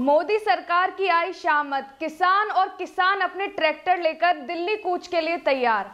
मोदी सरकार की आई शामत किसान और किसान अपने ट्रैक्टर लेकर दिल्ली कूच के लिए तैयार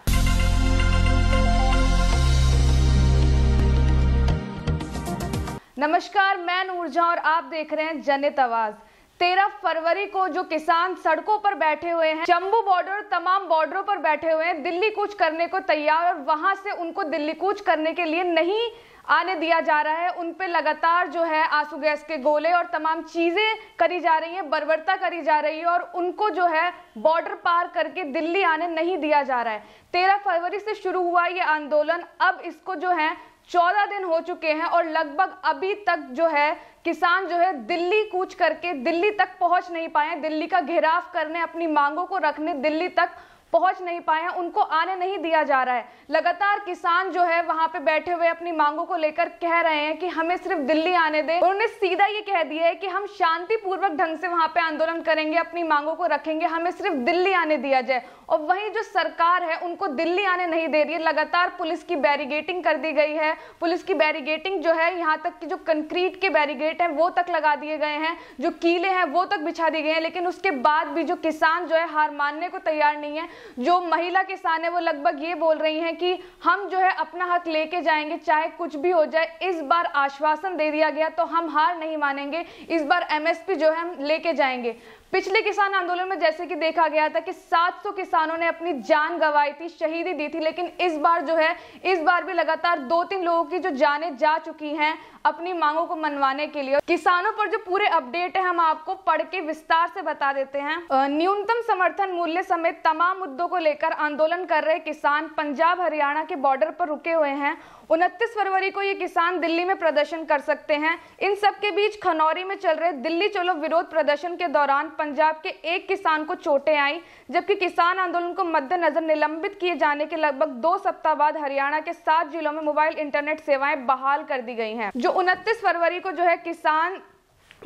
नमस्कार मैं नूरजहां और आप देख रहे हैं जनित आवाज तेरह फरवरी को जो किसान सड़कों पर बैठे हुए हैं चंबू बॉर्डर और तमाम बॉर्डरों पर बैठे हुए हैं दिल्ली कूच करने को तैयार और वहां से उनको दिल्ली कूच करने के लिए नहीं आने दिया जा रहा है उन पे लगातार जो है आंसू गैस के गोले और तमाम चीज़ें करी जा रही है बर्बरता करी जा रही है और उनको जो है बॉर्डर पार करके दिल्ली आने नहीं दिया जा रहा है तेरह फरवरी से शुरू हुआ ये आंदोलन अब इसको जो है चौदह दिन हो चुके हैं और लगभग अभी तक जो है किसान जो है दिल्ली कूच करके दिल्ली तक पहुंच नहीं पाए दिल्ली का घेराव करने अपनी मांगों को रखने दिल्ली तक पहुंच नहीं पाए हैं उनको आने नहीं दिया जा रहा है लगातार किसान जो है वहां पे बैठे हुए अपनी मांगों को लेकर कह रहे हैं कि हमें सिर्फ दिल्ली आने दें उन्होंने सीधा ये कह दिया है कि हम शांतिपूर्वक ढंग से वहां पे आंदोलन करेंगे अपनी मांगों को रखेंगे हमें सिर्फ दिल्ली आने दिया जाए और वहीं जो सरकार है उनको दिल्ली आने नहीं दे रही है लगातार पुलिस की बैरिगेटिंग कर दी गई है पुलिस की बैरिगेटिंग जो है यहाँ तक कि जो कंक्रीट के बैरिगेट हैं वो तक लगा दिए गए हैं जो कीले हैं वो तक बिछा दिए गए हैं लेकिन उसके बाद भी जो किसान जो है हार मानने को तैयार नहीं है जो महिला किसान है वो लगभग ये बोल रही हैं कि हम जो है अपना हक लेके जाएंगे चाहे कुछ भी हो जाए इस बार आश्वासन दे दिया गया तो हम हार नहीं मानेंगे इस बार एमएसपी जो है हम लेके जाएंगे पिछले किसान आंदोलन में जैसे कि देखा गया था कि 700 किसानों ने अपनी जान गंवाई थी शहीदी दी थी लेकिन इस बार जो है इस बार भी लगातार दो तीन लोगों की जो जाने जा चुकी हैं अपनी मांगों को मनवाने के लिए किसानों पर जो पूरे अपडेट है हम आपको पढ़ के विस्तार से बता देते हैं न्यूनतम समर्थन मूल्य समेत तमाम मुद्दों को लेकर आंदोलन कर रहे किसान पंजाब हरियाणा के बॉर्डर पर रुके हुए हैं उनतीस फरवरी को ये किसान दिल्ली में प्रदर्शन कर सकते हैं इन सब के बीच खनौरी में चल रहे दिल्ली चलो विरोध प्रदर्शन के दौरान पंजाब के एक किसान को चोटें आई जबकि किसान आंदोलन को मद्देनजर निलंबित किए जाने के लगभग दो सप्ताह बाद हरियाणा के सात जिलों में मोबाइल इंटरनेट सेवाएं बहाल कर दी गई हैं जो 29 फरवरी को जो है किसान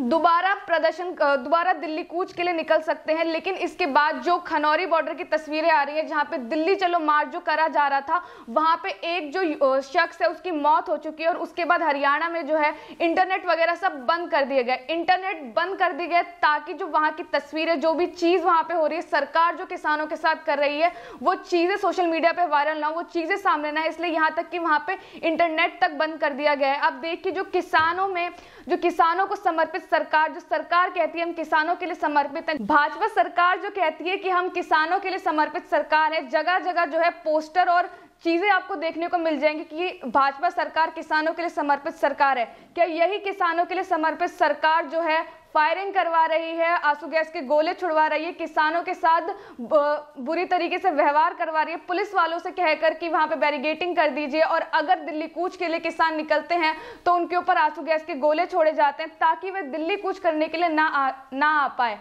दोबारा प्रदर्शन दोबारा दिल्ली कूच के लिए निकल सकते हैं लेकिन इसके बाद जो खनौरी बॉर्डर की तस्वीरें आ रही है जहां पे दिल्ली चलो मार्च जो करा जा रहा था वहां पे एक जो शख्स है उसकी मौत हो चुकी है और उसके बाद हरियाणा में जो है इंटरनेट वगैरह सब बंद कर दिए गए इंटरनेट बंद कर दिए गए ताकि जो वहां की तस्वीरें जो भी चीज़ वहां पर हो रही है सरकार जो किसानों के साथ कर रही है वो चीज़ें सोशल मीडिया पर वायरल ना हो वो चीज़ें सामने ना इसलिए यहाँ तक कि वहां पर इंटरनेट तक बंद कर दिया गया है अब देखिए जो किसानों में जो किसानों को समर्पित सरकार जो सरकार कहती है हम किसानों के लिए समर्पित है भाजपा सरकार जो कहती है कि हम किसानों के लिए समर्पित सरकार है जगह जगह जो है पोस्टर और चीज़ें आपको देखने को मिल जाएंगी कि भाजपा सरकार किसानों के लिए समर्पित सरकार है क्या यही किसानों के लिए समर्पित सरकार जो है फायरिंग करवा रही है आंसू गैस के गोले छुड़वा रही है किसानों के साथ बुरी तरीके से व्यवहार करवा रही है पुलिस वालों से कहकर कि वहां पे बैरिगेटिंग कर दीजिए और अगर दिल्ली कूच के लिए किसान निकलते हैं तो उनके ऊपर आंसू गैस के गोले छोड़े जाते हैं ताकि वे दिल्ली कूच करने के लिए ना आ, ना आ पाए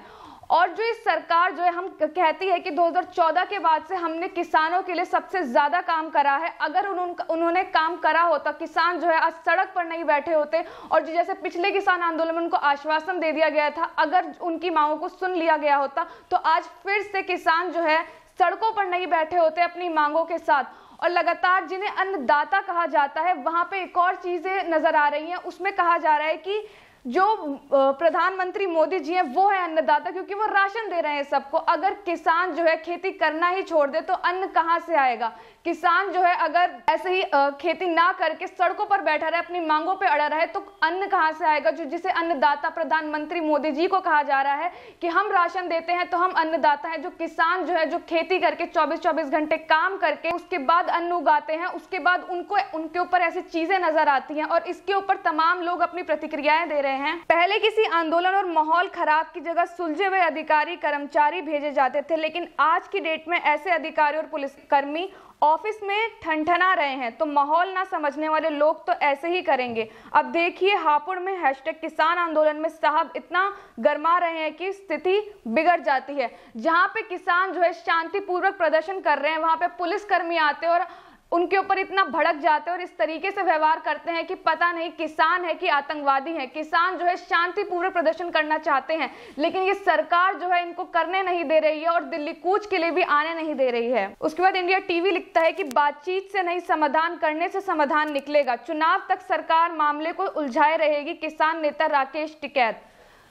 और जो इस सरकार जो है हम कहती है कि 2014 के बाद से हमने किसानों के लिए सबसे ज़्यादा काम करा है अगर उन, उन्होंने काम करा होता किसान जो है आज सड़क पर नहीं बैठे होते और जैसे पिछले किसान आंदोलन में उनको आश्वासन दे दिया गया था अगर उनकी मांगों को सुन लिया गया होता तो आज फिर से किसान जो है सड़कों पर नहीं बैठे होते अपनी मांगों के साथ और लगातार जिन्हें अन्नदाता कहा जाता है वहां पे एक और चीज़ें नज़र आ रही हैं उसमें कहा जा रहा है कि जो प्रधानमंत्री मोदी जी हैं वो है अन्नदाता क्योंकि वो राशन दे रहे हैं सबको अगर किसान जो है खेती करना ही छोड़ दे तो अन्न कहाँ से आएगा किसान जो है अगर ऐसे ही खेती ना करके सड़कों पर बैठा रहे अपनी मांगों पे अड़ा रहे तो अन्न कहाँ से आएगा जो जिसे अन्नदाता प्रधानमंत्री मोदी जी को कहा जा रहा है कि हम राशन देते हैं तो हम अन्नदाता है जो किसान जो है जो खेती करके 24-24 घंटे काम करके उसके बाद अन्न उगाते हैं उसके बाद उनको उनके ऊपर ऐसी चीजें नजर आती है और इसके ऊपर तमाम लोग अपनी प्रतिक्रियाएं दे रहे हैं पहले किसी आंदोलन और माहौल खराब की जगह सुलझे हुए अधिकारी कर्मचारी भेजे जाते थे लेकिन आज की डेट में ऐसे अधिकारी और पुलिसकर्मी ऑफिस में ठनठना रहे हैं तो माहौल ना समझने वाले लोग तो ऐसे ही करेंगे अब देखिए हापुड़ में हैशटैग किसान आंदोलन में साहब इतना गर्मा रहे हैं कि स्थिति बिगड़ जाती है जहां पे किसान जो है शांतिपूर्वक प्रदर्शन कर रहे हैं वहां पे पुलिसकर्मी आते और उनके ऊपर इतना भड़क जाते हैं और इस तरीके से व्यवहार करते हैं कि पता नहीं किसान है कि आतंकवादी है किसान जो है शांतिपूर्वक प्रदर्शन करना चाहते हैं लेकिन ये सरकार जो है इनको करने नहीं दे रही है और दिल्ली कूच के लिए भी आने नहीं दे रही है उसके बाद इंडिया टीवी लिखता है कि बातचीत से नहीं समाधान करने से समाधान निकलेगा चुनाव तक सरकार मामले को उलझाए रहेगी किसान नेता राकेश टिकैत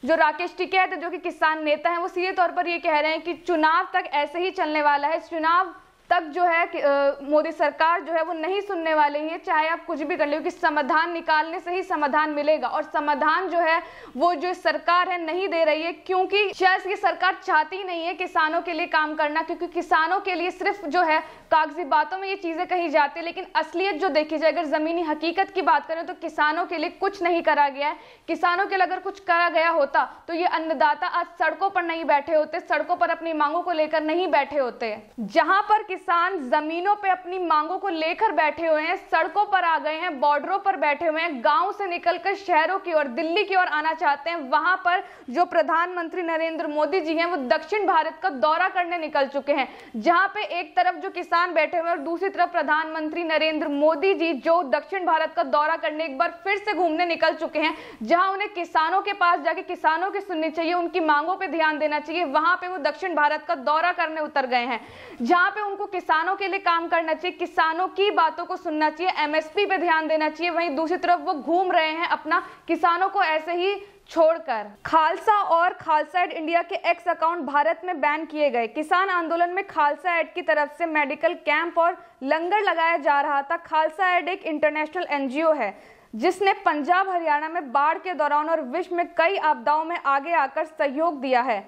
जो राकेश टिकैत जो कि किसान नेता है वो सीधे तौर पर ये कह रहे हैं कि चुनाव तक ऐसे ही चलने वाला है चुनाव तक जो है मोदी सरकार जो है वो नहीं सुनने वाले है चाहे आप कुछ भी कर ले क्योंकि समाधान निकालने से ही समाधान मिलेगा और समाधान जो है वो जो सरकार है नहीं दे रही है क्योंकि शायद ये सरकार चाहती नहीं है किसानों के लिए काम करना क्योंकि किसानों के लिए सिर्फ जो है कागजी बातों में ये चीज़ें कही जाती है लेकिन असलियत जो देखी जाए अगर ज़मीनी हकीकत की बात करें तो किसानों के लिए कुछ नहीं करा गया है किसानों के लिए अगर कुछ करा गया होता तो ये अन्नदाता आज सड़कों पर नहीं बैठे होते सड़कों पर अपनी मांगों को लेकर नहीं बैठे होते जहां पर किसान ज़मीनों पर अपनी मांगों को लेकर बैठे हुए हैं सड़कों पर आ गए हैं बॉर्डरों पर बैठे हुए हैं गाँव से निकलकर शहरों की ओर दिल्ली की ओर आना चाहते हैं वहां पर जो प्रधानमंत्री नरेंद्र मोदी जी हैं वो दक्षिण भारत का दौरा करने निकल चुके हैं जहां पे एक तरफ जो किसान किसान बैठे हुए और दूसरी तरफ प्रधानमंत्री नरेंद्र मोदी जी जो दक्षिण भारत का दौरा करने एक बार फिर से घूमने निकल चुके हैं जहां उन्हें किसानों के पास जाके किसानों की सुननी चाहिए उनकी मांगों पर ध्यान देना चाहिए वहां पे वो दक्षिण भारत का दौरा करने उतर गए हैं जहां पे उनको किसानों के लिए काम करना चाहिए किसानों की बातों को सुनना चाहिए एमएसपी पे ध्यान देना चाहिए वहीं दूसरी तरफ वो घूम रहे हैं अपना किसानों को ऐसे ही छोड़कर खालसा और खालसा एड इंडिया के एक्स अकाउंट भारत में बैन किए गए किसान आंदोलन में खालसा एड की तरफ से मेडिकल कैंप और लंगर लगाया जा रहा था खालसा एड एक इंटरनेशनल एनजीओ है जिसने पंजाब हरियाणा में बाढ़ के दौरान और विश्व में कई आपदाओं में आगे आकर सहयोग दिया है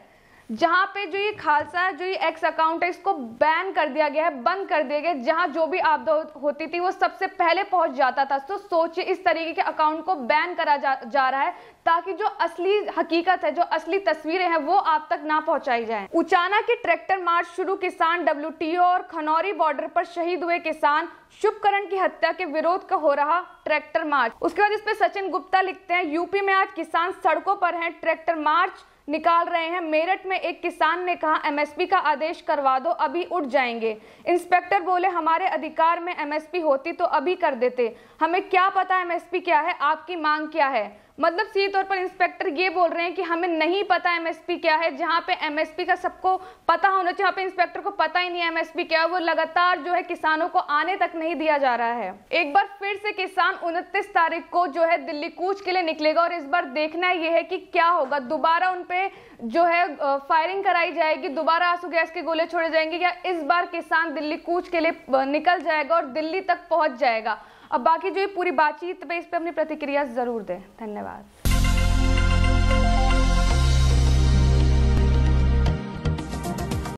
जहां पे जो ये खालसा जो ये एक्स अकाउंट है इसको बैन कर दिया गया है बंद कर दिया गया जहां जो भी आपदा होती थी वो सबसे पहले पहुंच जाता था तो सोचिए इस तरीके के अकाउंट को बैन करा जा, जा रहा है ताकि जो असली हकीकत है जो असली तस्वीरें हैं वो आप तक ना पहुंचाई जाए उचाना की ट्रैक्टर मार्च शुरू किसान डब्ल्यू और खनौरी बॉर्डर पर शहीद हुए किसान शुभकरण की हत्या के विरोध का हो रहा ट्रैक्टर मार्च उसके बाद इस पे सचिन गुप्ता लिखते हैं यूपी में आज किसान सड़कों पर हैं ट्रैक्टर मार्च निकाल रहे हैं मेरठ में एक किसान ने कहा एमएसपी का आदेश करवा दो अभी उठ जाएंगे इंस्पेक्टर बोले हमारे अधिकार में एमएसपी होती तो अभी कर देते हमें क्या पता एमएसपी क्या है आपकी मांग क्या है मतलब सीधे तौर पर इंस्पेक्टर ये बोल रहे हैं कि हमें नहीं पता एमएसपी क्या है जहाँ पे एमएसपी का सबको पता होना चाहिए पे इंस्पेक्टर को पता ही नहीं है एमएसपी क्या है वो लगातार जो है किसानों को आने तक नहीं दिया जा रहा है एक बार फिर से किसान उनतीस तारीख को जो है दिल्ली कूच के लिए निकलेगा और इस बार देखना यह है कि क्या होगा दोबारा उनपे जो है फायरिंग कराई जाएगी दोबारा आंसू गैस के गोले छोड़े जाएंगे या इस बार किसान दिल्ली कूच के लिए निकल जाएगा और दिल्ली तक पहुंच जाएगा अब बाकी जो ये पूरी बातचीत पे इस पर अपनी प्रतिक्रिया ज़रूर दें धन्यवाद